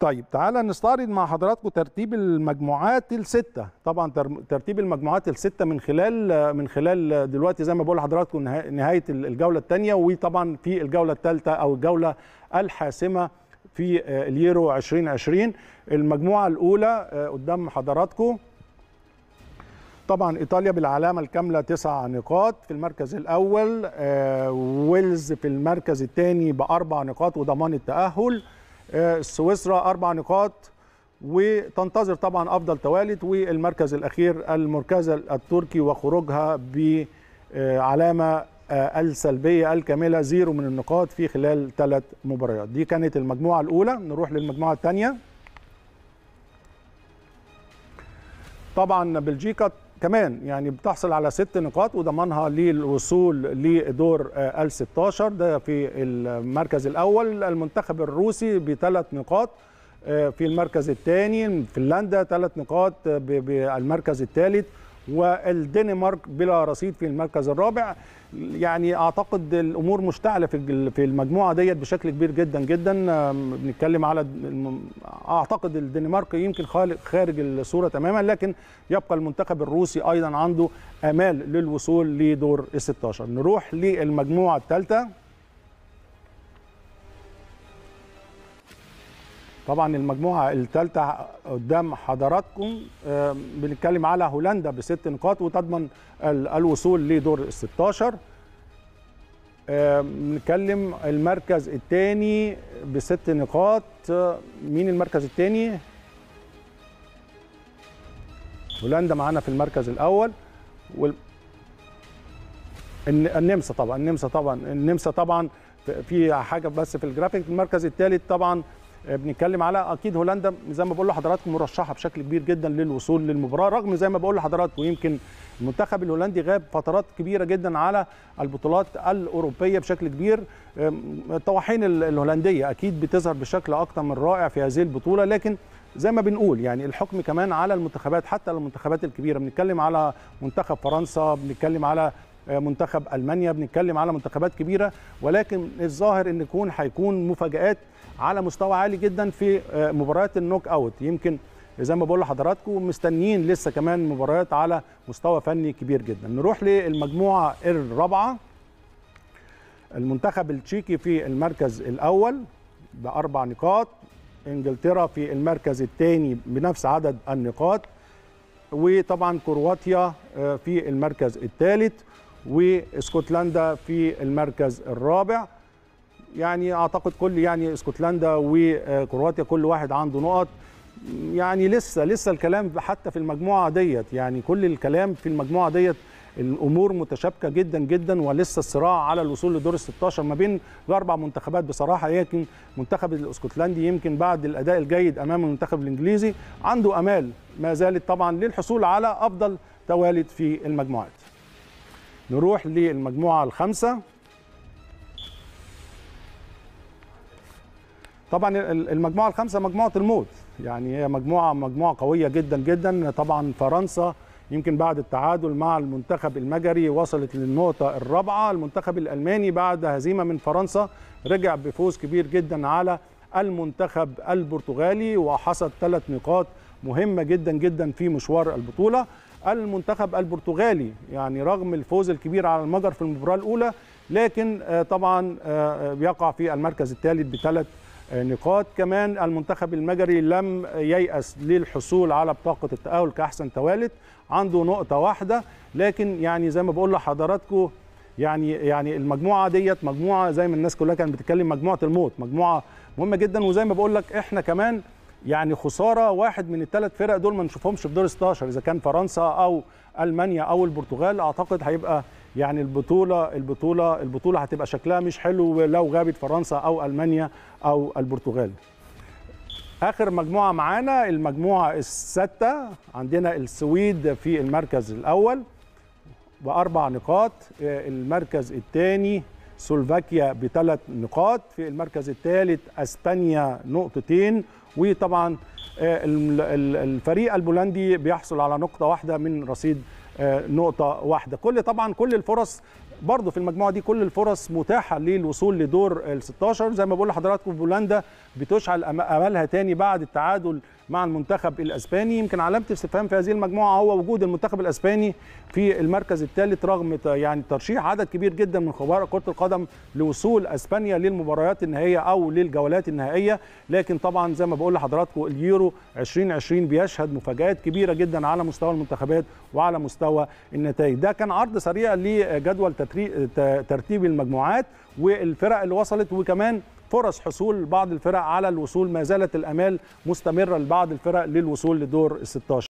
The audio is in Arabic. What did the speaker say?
طيب تعالى نستعرض مع حضراتكم ترتيب المجموعات الستة طبعا ترتيب المجموعات الستة من خلال من خلال دلوقتي زي ما بقول لحضراتكم نهاية الجولة الثانية وطبعا في الجولة الثالثة أو الجولة الحاسمة في آه، اليورو 2020 المجموعة الأولى آه، قدام حضراتكم طبعا ايطاليا بالعلامه الكامله تسع نقاط في المركز الاول آه، ويلز في المركز الثاني باربع نقاط وضمان التاهل آه، سويسرا اربع نقاط وتنتظر طبعا افضل توالت والمركز الاخير المركز التركي وخروجها بعلامه آه، السلبيه الكامله زيرو من النقاط في خلال ثلاث مباريات دي كانت المجموعه الاولى نروح للمجموعه الثانيه طبعا بلجيكا كمان يعني بتحصل على ست نقاط وضمانها للوصول لدور آه، ال 16 ده في المركز الاول المنتخب الروسي بثلاث نقاط آه، في المركز الثاني فنلندا ثلاث نقاط آه، بالمركز الثالث والدنمارك بلا رصيد في المركز الرابع يعني اعتقد الامور مشتعله في في المجموعه ديت بشكل كبير جدا جدا بنتكلم على اعتقد الدنمارك يمكن خارج الصوره تماما لكن يبقى المنتخب الروسي ايضا عنده امال للوصول لدور ال 16 نروح للمجموعه الثالثه طبعا المجموعه الثالثه قدام حضراتكم آه، بنتكلم على هولندا بست نقاط وتضمن الوصول لدور ال 16 آه، بنتكلم المركز الثاني بست نقاط آه، مين المركز الثاني هولندا معانا في المركز الاول وال... النمسا طبعا النمسا طبعا النمسا طبعا في حاجه بس في الجرافيك المركز الثالث طبعا بنتكلم على اكيد هولندا زي ما بقول لحضراتكم مرشحه بشكل كبير جدا للوصول للمباراه رغم زي ما بقول لحضراتكم يمكن المنتخب الهولندي غاب فترات كبيره جدا على البطولات الاوروبيه بشكل كبير الطواحين الهولنديه اكيد بتظهر بشكل اكثر من رائع في هذه البطوله لكن زي ما بنقول يعني الحكم كمان على المنتخبات حتى المنتخبات الكبيره بنتكلم على منتخب فرنسا بنتكلم على آه، منتخب المانيا بنتكلم على منتخبات كبيره ولكن الظاهر ان يكون هيكون مفاجات على مستوى عالي جدا في آه، مباريات النوك اوت يمكن زي ما بقول لحضراتكم مستنيين لسه كمان مباريات على مستوى فني كبير جدا نروح للمجموعه الرابعه المنتخب التشيكي في المركز الاول باربع نقاط انجلترا في المركز الثاني بنفس عدد النقاط وطبعا كرواتيا آه، في المركز الثالث واسكتلندا في المركز الرابع يعني اعتقد كل يعني اسكتلندا وكرواتيا كل واحد عنده نقط يعني لسه لسه الكلام حتى في المجموعه ديت يعني كل الكلام في المجموعه ديت الامور متشابكه جدا جدا ولسه الصراع على الوصول لدور ال 16 ما بين الاربع منتخبات بصراحه يمكن منتخب الاسكتلندي يمكن بعد الاداء الجيد امام المنتخب الانجليزي عنده امال ما زالت طبعا للحصول على افضل توالد في المجموعات نروح للمجموعه الخامسه طبعا المجموعه الخامسه مجموعه الموت يعني هي مجموعه مجموعه قويه جدا جدا طبعا فرنسا يمكن بعد التعادل مع المنتخب المجري وصلت للنقطة الرابعة المنتخب الألماني بعد هزيمة من فرنسا رجع بفوز كبير جدا على المنتخب البرتغالي وحصد ثلاث نقاط مهمة جدا جدا في مشوار البطولة المنتخب البرتغالي يعني رغم الفوز الكبير على المجر في المباراه الاولى لكن آه، طبعا آه، بيقع في المركز الثالث بثلاث آه، نقاط كمان المنتخب المجري لم ييأس للحصول على بطاقة التأهل كأحسن توالت عنده نقطة واحدة لكن يعني زي ما بقول لحضراتكم يعني يعني المجموعة ديت مجموعة زي ما الناس كلها كانت بتتكلم مجموعة الموت مجموعة مهمة جدا وزي ما بقول لك احنا كمان يعني خساره واحد من الثلاث فرق دول ما نشوفهمش في دور 16 اذا كان فرنسا او المانيا او البرتغال اعتقد هيبقى يعني البطوله البطوله البطوله هتبقى شكلها مش حلو لو غابت فرنسا او المانيا او البرتغال اخر مجموعه معانا المجموعه السادسه عندنا السويد في المركز الاول باربع نقاط آه، المركز الثاني سلوفاكيا بثلاث نقاط في المركز الثالث اسبانيا نقطتين وطبعا آه، الفريق البولندي بيحصل على نقطه واحده من رصيد آه، نقطه واحده كل طبعا كل الفرص برضه في المجموعه دي كل الفرص متاحه للوصول لدور ال 16 زي ما بقول لحضراتكم بولندا بتشعل املها تاني بعد التعادل مع المنتخب الاسباني يمكن علامه استفهام في هذه المجموعه هو وجود المنتخب الاسباني في المركز الثالث رغم يعني ترشيح عدد كبير جدا من خبراء كره القدم لوصول اسبانيا للمباريات النهائيه او للجولات النهائيه لكن طبعا زي ما بقول لحضراتكم اليورو 2020 بيشهد مفاجات كبيره جدا على مستوى المنتخبات وعلى مستوى النتائج ده كان عرض سريع لجدول ترتيب المجموعات والفرق اللي وصلت وكمان فرص حصول بعض الفرق على الوصول ما زالت الامال مستمره لبعض الفرق للوصول لدور ال 16